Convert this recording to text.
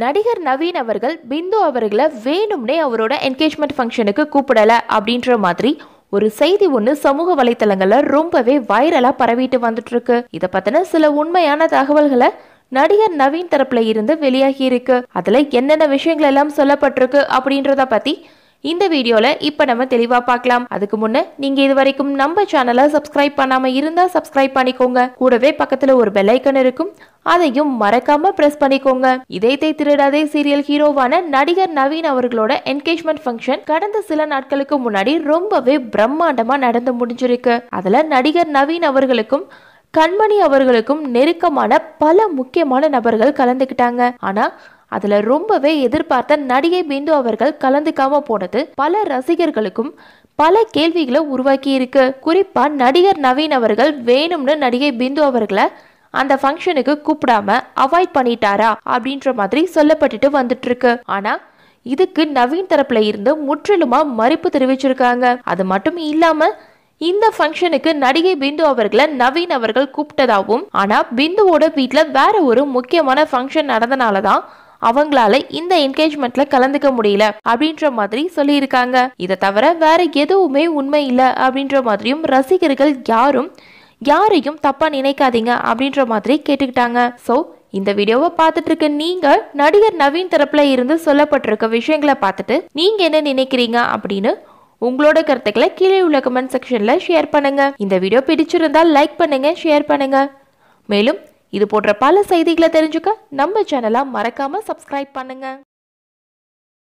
நடிகர் நவீன் அவர்கள் பிந்து அவர்களை வேணும்னே அவரோட என்கேஜ்மெண்ட் ஃபங்க்ஷனுக்கு கூப்பிடலை அப்படின்ற மாதிரி ஒரு செய்தி ஒன்று சமூக வலைத்தளங்களில் ரொம்பவே வைரலாக பரவிட்டு இருக்கு இதை பற்றின சில உண்மையான தகவல்களை நடிகர் நவீன் தரப்புல இருந்து வெளியாகி இருக்கு அதில் என்னென்ன விஷயங்கள் எல்லாம் சொல்லப்பட்டிருக்கு அப்படின்றத பற்றி இந்த வீடியோவில் இப்போ நம்ம தெளிவாக பார்க்கலாம் அதுக்கு முன்னே நீங்கள் இது வரைக்கும் நம்ம சேனலை சப்ஸ்கிரைப் பண்ணாமல் இருந்தால் சப்ஸ்கிரைப் பண்ணிக்கோங்க கூடவே பக்கத்தில் ஒரு பெல்லைக்கன் இருக்கும் அதையும் மறக்காம பிரஸ் பண்ணிக்கோங்க இதயத்தை திருடாதே சீரியல் ஹீரோவான நடிகர் நவீன் அவர்களோட என்கேஜ்மெண்ட் ஃபங்க்ஷன் கடந்த சில நாட்களுக்கு முன்னாடி ரொம்பவே பிரம்மாண்டமா நடந்து முடிஞ்சிருக்கு அதுல நடிகர் நவீன் அவர்களுக்கும் கண்மணி அவர்களுக்கும் நெருக்கமான பல முக்கியமான நபர்கள் கலந்துக்கிட்டாங்க ஆனா அதில் ரொம்பவே எதிர்பார்த்த நடிகை பிந்து அவர்கள் கலந்துக்காம போனது பல ரசிகர்களுக்கும் பல கேள்விகளை உருவாக்கி இருக்கு குறிப்பா நடிகர் நவீன் அவர்கள் வேணும்னு நடிகை பிந்து அவர்களை அந்த ஃபங்க்ஷனுக்கு கூப்பிடாம அவாய்ட் பண்ணிட்டாரா அப்படின்ற மாதிரி சொல்லப்பட்டுட்டு வந்துட்டு இருக்கு ஆனா இதுக்கு நவீன் தரப்புல இருந்து முற்றிலுமா மறுப்பு தெரிவிச்சிருக்காங்க அது மட்டும் இல்லாம இந்த ஃபங்க்ஷனுக்கு நடிகை பிந்து அவர்களை நவீன் அவர்கள் கூப்பிட்டதாகவும் ஆனால் பிந்துவோட வீட்டில் வேற ஒரு முக்கியமான ஃபங்க்ஷன் நடந்தனால தான் அவங்களால இந்த என்கேஜ்மெண்ட்ல கலந்துக்க முடியல அப்படின்ற மாதிரி சொல்லியிருக்காங்க இதை தவிர வேற எதுவுமே உண்மை இல்லை அப்படின்ற மாதிரியும் ரசிகர்கள் யாரும் யாரையும் தப்பா நினைக்காதீங்க அப்படின்ற மாதிரி கேட்டுக்கிட்டாங்க ஸோ இந்த வீடியோவை பார்த்துட்டு இருக்க நீங்க நடிகர் நவீன் தரப்புல இருந்து சொல்லப்பட்டிருக்க விஷயங்களை பார்த்துட்டு நீங்க என்ன நினைக்கிறீங்க அப்படின்னு உங்களோட கருத்துக்களை கீழே உள்ள கமெண்ட் செக்ஷன்ல ஷேர் பண்ணுங்க இந்த வீடியோ பிடிச்சிருந்தா லைக் பண்ணுங்க ஷேர் பண்ணுங்க மேலும் இது போன்ற பல செய்திகளை தெரிஞ்சுக்க நம்ம சேனலை மறக்காமல் சப்ஸ்கிரைப் பண்ணுங்கள்